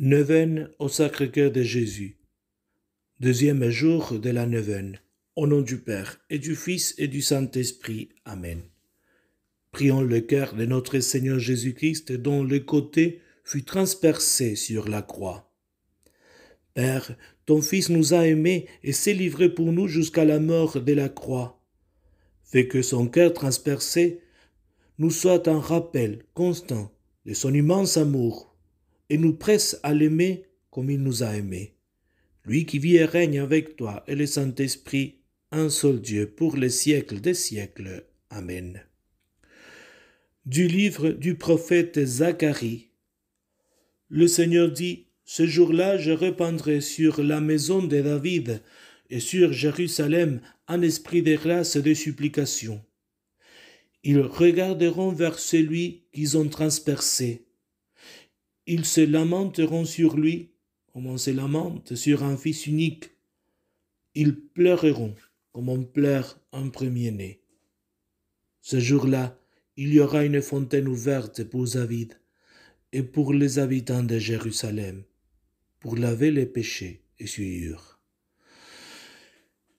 Neuvaine au Sacré-Cœur de Jésus. Deuxième jour de la neuvaine. Au nom du Père et du Fils et du Saint-Esprit. Amen. Prions le cœur de notre Seigneur Jésus-Christ dont le côté fut transpercé sur la croix. Père, ton Fils nous a aimés et s'est livré pour nous jusqu'à la mort de la croix. Fais que son cœur transpercé nous soit un rappel constant de son immense amour et nous presse à l'aimer comme il nous a aimés. Lui qui vit et règne avec toi et le Saint-Esprit, un seul Dieu, pour les siècles des siècles. Amen. Du livre du prophète Zacharie. Le Seigneur dit, Ce jour-là je répandrai sur la maison de David et sur Jérusalem un esprit de grâce et de supplication. Ils regarderont vers celui qu'ils ont transpercé ils se lamenteront sur lui, comme on se lamente sur un fils unique. Ils pleureront, comme on pleure un premier-né. Ce jour-là, il y aura une fontaine ouverte pour David et pour les habitants de Jérusalem, pour laver les péchés et souillures.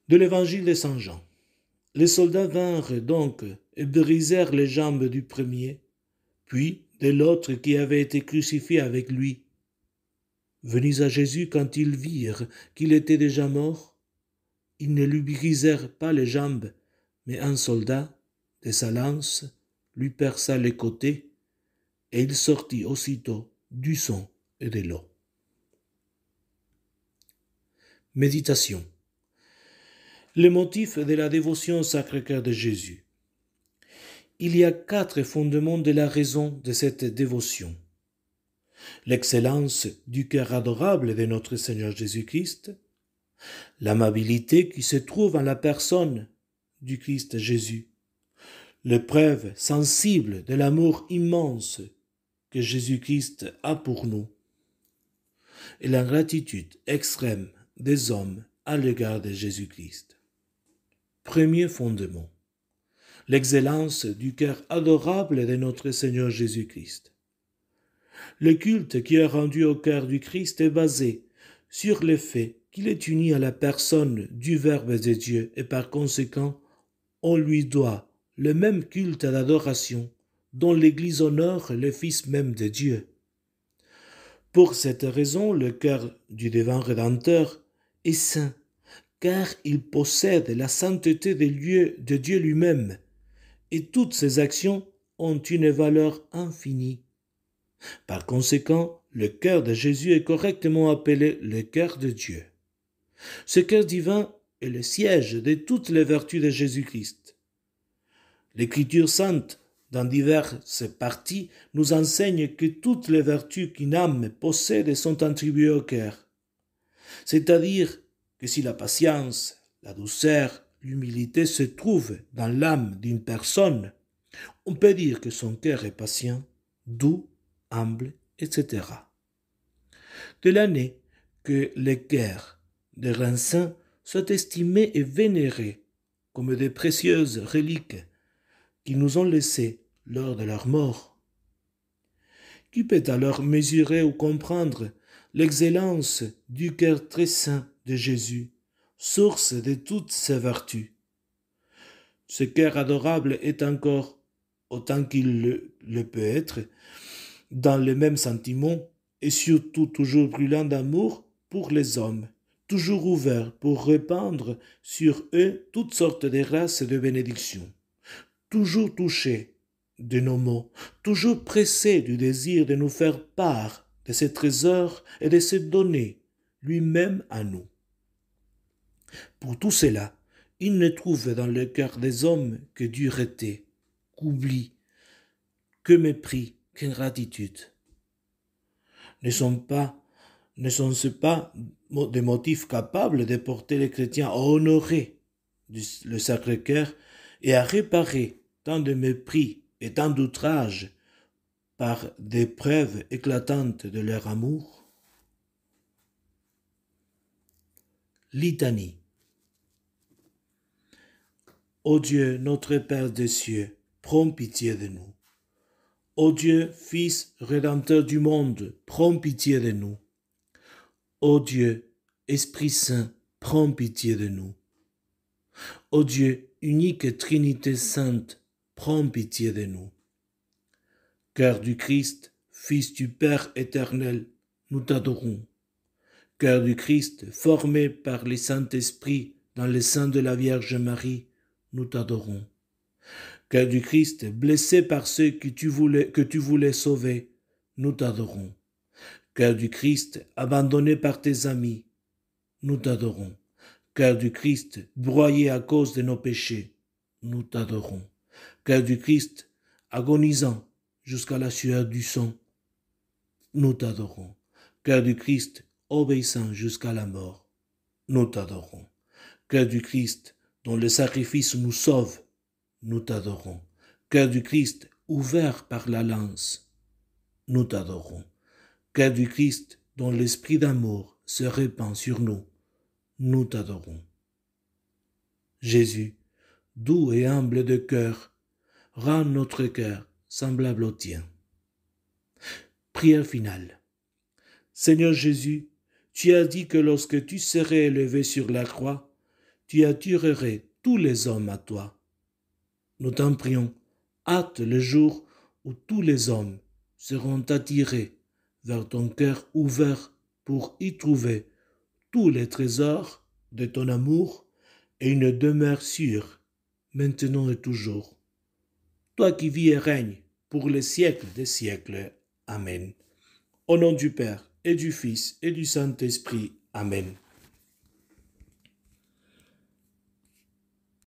De l'évangile de Saint Jean. Les soldats vinrent donc et brisèrent les jambes du premier, puis de l'autre qui avait été crucifié avec lui. Venus à Jésus quand ils virent qu'il était déjà mort, ils ne lui brisèrent pas les jambes, mais un soldat, de sa lance, lui perça les côtés, et il sortit aussitôt du sang et de l'eau. Méditation. Le motif de la dévotion au Sacré-Cœur de Jésus il y a quatre fondements de la raison de cette dévotion. L'excellence du cœur adorable de notre Seigneur Jésus-Christ, l'amabilité qui se trouve en la personne du Christ Jésus, l'épreuve sensible de l'amour immense que Jésus-Christ a pour nous, et l'ingratitude extrême des hommes à l'égard de Jésus-Christ. Premier fondement l'excellence du cœur adorable de notre Seigneur Jésus-Christ. Le culte qui est rendu au cœur du Christ est basé sur le fait qu'il est uni à la personne du Verbe de Dieu et par conséquent, on lui doit le même culte d'adoration dont l'Église honore le Fils même de Dieu. Pour cette raison, le cœur du divin Rédempteur est saint, car il possède la sainteté des lieux de Dieu lui-même, et toutes ses actions ont une valeur infinie. Par conséquent, le cœur de Jésus est correctement appelé le cœur de Dieu. Ce cœur divin est le siège de toutes les vertus de Jésus-Christ. L'Écriture sainte, dans diverses parties, nous enseigne que toutes les vertus qu'une âme possède sont attribuées au cœur. C'est-à-dire que si la patience, la douceur, l'humilité se trouve dans l'âme d'une personne, on peut dire que son cœur est patient, doux, humble, etc. De l'année que les cœurs des saints sont estimés et vénérés comme des précieuses reliques qu'ils nous ont laissées lors de leur mort. Qui peut alors mesurer ou comprendre l'excellence du cœur très saint de Jésus source de toutes ses vertus. Ce cœur adorable est encore, autant qu'il le, peut être, dans les mêmes sentiments et surtout toujours brûlant d'amour pour les hommes, toujours ouvert pour répandre sur eux toutes sortes de grâces et de bénédictions, toujours touché de nos mots, toujours pressé du désir de nous faire part de ses trésors et de se donner lui-même à nous. Pour tout cela, il ne trouve dans le cœur des hommes que dureté, qu'oubli, que mépris, qu'ingratitude. Ne sont pas, sont-ce pas des motifs capables de porter les chrétiens à honorer le Sacré-Cœur et à réparer tant de mépris et tant d'outrages par des preuves éclatantes de leur amour? Litanie Ô Dieu, notre Père des cieux, prends pitié de nous. Ô Dieu, Fils Rédempteur du monde, prends pitié de nous. Ô Dieu, Esprit Saint, prends pitié de nous. Ô Dieu, unique Trinité Sainte, prends pitié de nous. Cœur du Christ, Fils du Père éternel, nous t'adorons. Cœur du Christ, formé par les Saint-Esprit dans le sein de la Vierge Marie, nous t'adorons. Cœur du Christ, blessé par ceux que tu voulais, que tu voulais sauver, nous t'adorons. Cœur du Christ, abandonné par tes amis, nous t'adorons. Cœur du Christ, broyé à cause de nos péchés, nous t'adorons. Cœur du Christ, agonisant jusqu'à la sueur du sang, nous t'adorons. Cœur du Christ, obéissant jusqu'à la mort, nous t'adorons. Cœur du Christ, dont le sacrifice nous sauve, nous t'adorons. Cœur du Christ, ouvert par la lance, nous t'adorons. Cœur du Christ, dont l'esprit d'amour se répand sur nous, nous t'adorons. Jésus, doux et humble de cœur, rend notre cœur semblable au tien. Prière finale. Seigneur Jésus, tu as dit que lorsque tu serais élevé sur la croix, tu attirerais tous les hommes à toi. Nous t'en prions, hâte le jour où tous les hommes seront attirés vers ton cœur ouvert pour y trouver tous les trésors de ton amour et une demeure sûre, maintenant et toujours. Toi qui vis et règnes pour les siècles des siècles. Amen. Au nom du Père et du Fils et du Saint-Esprit. Amen.